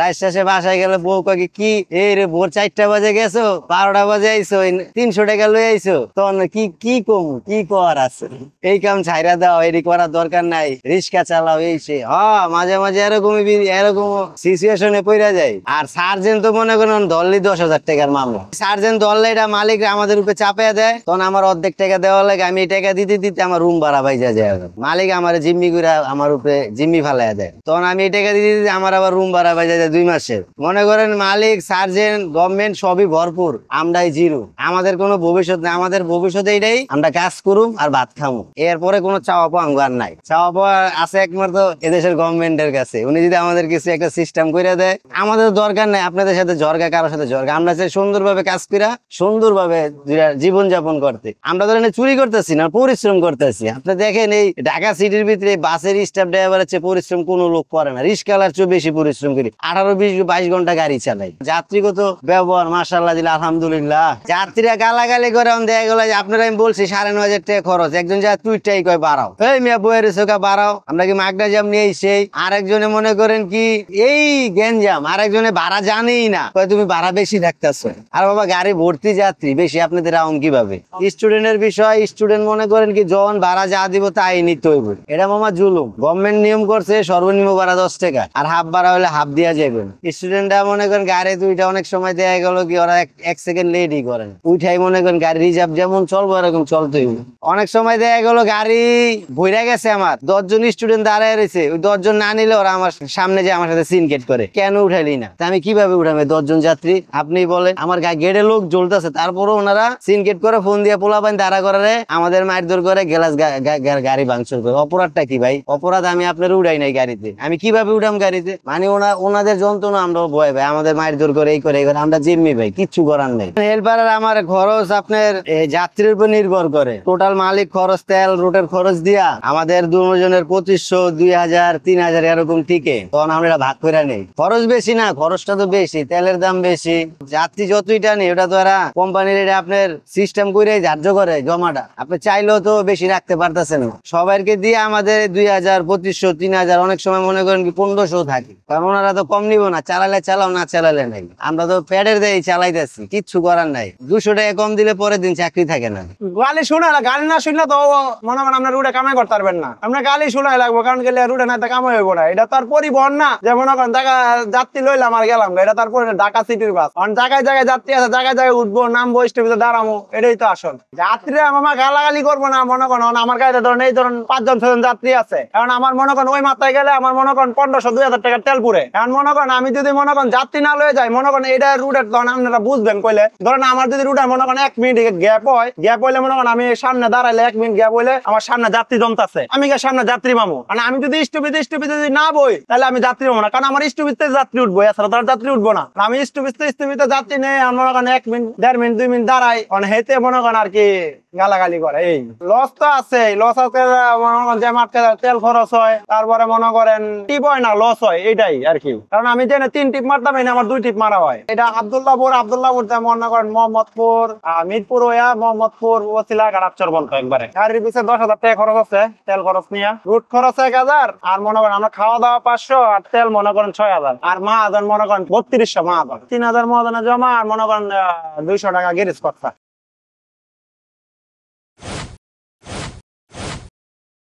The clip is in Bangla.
রাত শেষে বাসায় গেলে বউ কাকে কি এই রে ভোর চারটা বাজে গেছো বারোটা বাজে আইসো তিনশো টাকা লয়ে আইসো তখন কি কি কম কি কর আছে এই কাম ছাইরা দাও এটি করার দরকার নাই রিক্সা চালাও এই সে হ মাঝে মাঝে এরকম এরকম সিচুয়েশনে পইরা যায় আর সার্জেন্ট তো মনে করেন ধরলি দশ হাজার টাকার মামলা সার্জেন ধরলে এটা মালিক আমাদের উপরে চাপিয়ে দেয় তখন আমার অর্ধেক টাকা দেওয়া লাগে আমি এই টাকা দিতে দিতে আমার রুম ভাড়া পাই যায় মালিক আমার জিম্মি করে আমার উপরে জিম্মি ফালাইয়া দেয় তখন আমি এই টাকা দিতে দিতে আমার আবার রুম ভাড়া বাইজা যায় দুই মাসের মনে করেন মালিক সার্জেন্ট গভর্নমেন্ট সবই ভরপুর আমরাই জিরো আমাদের কোনো ভবিষ্যৎ নেই আমাদের ভবিষ্যৎ এইটাই আমরা কাজ করুম আর ভাত খামু এরপরে কোনো চাওয়া পাওয়া আর নাই চাওয়া পাওয়া আছে একমাত্র এদেশের গভর্নমেন্টের কাছে উনি যদি আমাদের কিছু একটা সিস্টেম করে দেয় আমাদের দরকার নাই আপনাদের সাথে জর্গা কারোর সাথে জর্গা আমরা চাই সুন্দরভাবে কাজ করা সুন্দরভাবে জীবন যাপন করতে আমরা ধরেন চুরি করতেছি না পরিশ্রম করতেছি আপনি দেখেন এই ঢাকা সিটির ভিতরে বাসের স্টাফ ড্রাইভার হচ্ছে পরিশ্রম কোনো লোক করে না রিস্কালার চেয়ে বেশি পরিশ্রম করি আঠারো বিশ বাইশ ঘন্টা গাড়ি চালাই যাত্রীগত ব্যবহার মাসাল্লাহ দিল আলহামদুলিল্লাহ যাত্রীরা গালাগালি করে দেখা গেল আপনারা আমি বলছি সাড়ে নয় হাজার টাকা খরচ একজন যা তুইটাই কয় বাড়াও এই মিয়া বইয়ের চোখা বাড়াও আমরা কি মাগনা জাম নিয়ে সেই আরেকজনে মনে করেন কি এই গেঞ্জাম আরেকজনে ভাড়া জানেই না তুমি ভাড়া বেশি রাখতেছো আর বাবা গাড়ি ভর্তি যাত্রী বেশি আপনাদের রাউন কিভাবে এর বিষয় স্টুডেন্ট মনে করেন কি জন ভাড়া যা দিব তাই নিতে হইব এটা মামা জুলুম গভর্নমেন্ট নিয়ম করছে সর্বনিম্ন ভাড়া দশ টাকা আর হাফ ভাড়া হলে হাফ দিয়া স্টুডেন্টরা মনে করেন অনেক সময় দেয়া গেল কি ওরা এক সেকেন্ড লেটই করেন উঠাই মনে করেন গাড়ি রিজার্ভ যেমন চলবো এরকম চলতেই অনেক সময় দেয়া গেল গাড়ি গেছে আমার দশজন স্টুডেন্ট দাঁড়ায় রয়েছে ওই দশজন না নিলে ওরা আমার সামনে যে আমার সাথে করে কেন উঠাইলি না আমি কিভাবে উঠাবে দশজন যাত্রী আপনি বলেন আমার গেটে লোক জ্বলতেছে তারপরে ওনারা সিনকেট করে ফোন দিয়ে পোলা পাইন দাঁড়া করে আমাদের মারধর করে গ্যালাস গাড়ি ভাঙচুর করে অপরাধটা কি ভাই অপরাধ আমি আপনার উড়াই নাই গাড়িতে আমি কিভাবে উঠাম গাড়িতে মানে ওনা ওনাদের আমাদের যন্ত্রণা আমরা ভয় ভাই আমাদের মায়ের জোর করে এই করে আমরা জিম্মি ভাই কিচ্ছু করার নেই হেল্পারের আমার খরচ আপনার যাত্রীর উপর নির্ভর করে টোটাল মালিক খরচ তেল রোটের খরচ দিয়া আমাদের দুজনের পঁচিশশো দুই হাজার তিন হাজার এরকম ঠিকে তখন আমরা ভাগ করে নেই খরচ বেশি না খরচটা তো বেশি তেলের দাম বেশি যাত্রী যতইটা নেই ওটা তো এরা কোম্পানির এটা আপনার সিস্টেম করে ধার্য করে জমাটা আপনি চাইলেও তো বেশি রাখতে পারতেছেন সবাইকে দিয়ে আমাদের দুই হাজার পঁচিশশো তিন হাজার অনেক সময় মনে করেন কি পনেরোশো থাকে কারণ ওনারা তো কম নিব না চালালে চালাও না চালালে নাই আমরা তো প্যাডের দেয় চালাইতেছি কিচ্ছু করার নাই দুশো টাকা কম দিলে পরের দিন চাকরি থাকে না গালি শোনা গালি না শুনলে তো মনে হয় আমরা রুটে কামাই করতে পারবেন না আমরা গালি শোনাই লাগবো কারণ গেলে রুটে না কামাই হইব না এটা তার পরিবহন না যে মনে করেন টাকা যাত্রী লইলাম আর গেলাম এটা তারপরে ঢাকা সিটির বাস কারণ জায়গায় জায়গায় যাত্রী আছে জায়গায় জায়গায় উঠবো নামবো স্টেপিতে দাঁড়াবো এটাই তো আসল যাত্রীরা আমার গালাগালি করবো না মনে করেন আমার গাড়িতে ধরেন এই ধরেন পাঁচজন ছজন যাত্রী আছে কারণ আমার মনে করেন ওই মাথায় গেলে আমার মনে করেন পনেরোশো দুই হাজার টাকার তেল পুরে কারণ মনে করেন আমি যদি মনে করেন যাত্রী না লয়ে যাই মনে করেন এটা রুটের তখন আপনারা বুঝবেন কইলে ধরেন আমার যদি রুটের মনে করেন এক মিনিট গ্যাপ হয় গ্যাপ হইলে মনে করেন আমি সামনে দাঁড়াইলে এক মিনিট গ্যাপ হইলে আমার সামনে যাত্রী জন্ত আছে আমি সামনে যাত্রী মামু মানে আমি যদি স্টুপিতে স্টুপিতে যদি না বই তাহলে আমি যাত্রী মামু না কারণ আমার স্টুপিতে যাত্রী উঠবো এছাড়া তার যাত্রী উঠবো না মানে আমি স্টুপিতে স্টুপিতে যাত্রী নেই আমার এক মিনিট দেড় মিনিট দুই মিনিট দাঁড়াই মানে হেতে মনে করেন আর কি গালাগালি করে এই লস তো আছে লস আছে যে মাঠে তেল খরচ হয় তারপরে মনে করেন টিপ হয় না লস হয় এটাই আর কি কারণ আমি জানি তিন টিপ মারতাম এনে আমার দুই টিপ মারা হয় এটা আবদুল্লাপুর আবদুল্লাহপুর মনে করেন মোহাম্মদপুর মিরপুর হইয়া মোহাম্মদপুর ওসিলা গাড়াপচর বলতো একবারে গাড়ির পিছিয়ে দশ হাজার টাকা খরচ আছে তেল খরচ নিয়ে রুট খরচ এক হাজার আর মনে করেন আমরা খাওয়া দাওয়া পাঁচশো আর তেল মনে করেন ছয় হাজার আর মা আদান মনে করেন বত্রিশশো মা আদান তিন হাজার মা মহাদানে জমা আর মনে করেন দুইশো টাকা গেরিজ খরচা